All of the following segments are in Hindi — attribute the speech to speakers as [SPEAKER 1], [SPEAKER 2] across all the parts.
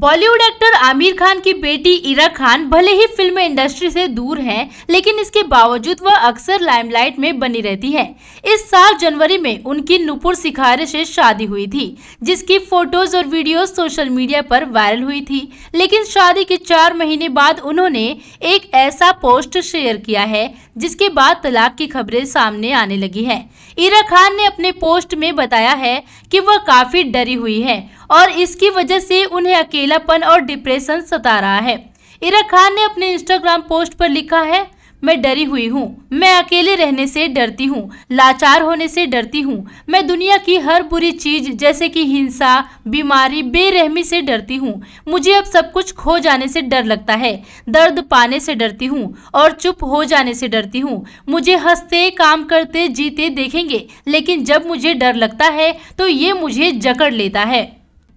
[SPEAKER 1] बॉलीवुड एक्टर आमिर खान की बेटी इरा खान भले ही फिल्म इंडस्ट्री से दूर हैं, लेकिन इसके बावजूद वह अक्सर लाइमलाइट में बनी रहती है इस साल जनवरी में उनकी नुपुर सिखारे से शादी हुई थी जिसकी फोटोज और वीडियो सोशल मीडिया पर वायरल हुई थी लेकिन शादी के चार महीने बाद उन्होंने एक ऐसा पोस्ट शेयर किया है जिसके बाद तलाक की खबरें सामने आने लगी है इरा खान ने अपने पोस्ट में बताया है की वह काफी डरी हुई है और इसकी वजह से उन्हें अकेलापन और डिप्रेशन सता रहा है इरा खान ने अपने इंस्टाग्राम पोस्ट पर लिखा है मैं डरी हुई हूँ मैं अकेले रहने से डरती हूँ लाचार होने से डरती हूँ मैं दुनिया की हर बुरी चीज जैसे कि हिंसा बीमारी बेरहमी से डरती हूँ मुझे अब सब कुछ खो जाने से डर लगता है दर्द पाने से डरती हूँ और चुप हो जाने से डरती हूँ मुझे हंसते काम करते जीते देखेंगे लेकिन जब मुझे डर लगता है तो ये मुझे जकड़ लेता है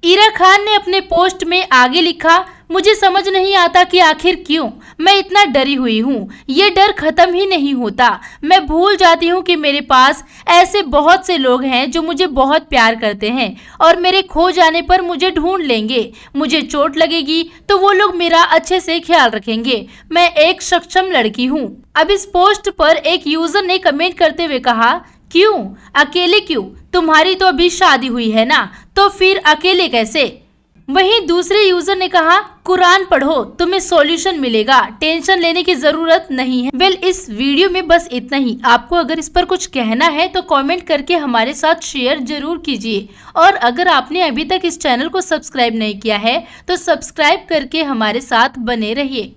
[SPEAKER 1] ईरा खान ने अपने पोस्ट में आगे लिखा मुझे समझ नहीं आता कि आखिर क्यों मैं इतना डरी हुई हूँ ये डर खत्म ही नहीं होता मैं भूल जाती हूँ कि मेरे पास ऐसे बहुत से लोग हैं जो मुझे बहुत प्यार करते हैं और मेरे खो जाने पर मुझे ढूंढ लेंगे मुझे चोट लगेगी तो वो लोग मेरा अच्छे से ख्याल रखेंगे मैं एक सक्षम लड़की हूँ अब इस पोस्ट पर एक यूजर ने कमेंट करते हुए कहा क्यों अकेले क्यों तुम्हारी तो अभी शादी हुई है ना तो फिर अकेले कैसे वहीं दूसरे यूजर ने कहा कुरान पढ़ो तुम्हें सॉल्यूशन मिलेगा टेंशन लेने की जरूरत नहीं है वेल well, इस वीडियो में बस इतना ही आपको अगर इस पर कुछ कहना है तो कमेंट करके हमारे साथ शेयर जरूर कीजिए और अगर आपने अभी तक इस चैनल को सब्सक्राइब नहीं किया है तो सब्सक्राइब करके हमारे साथ बने रहिए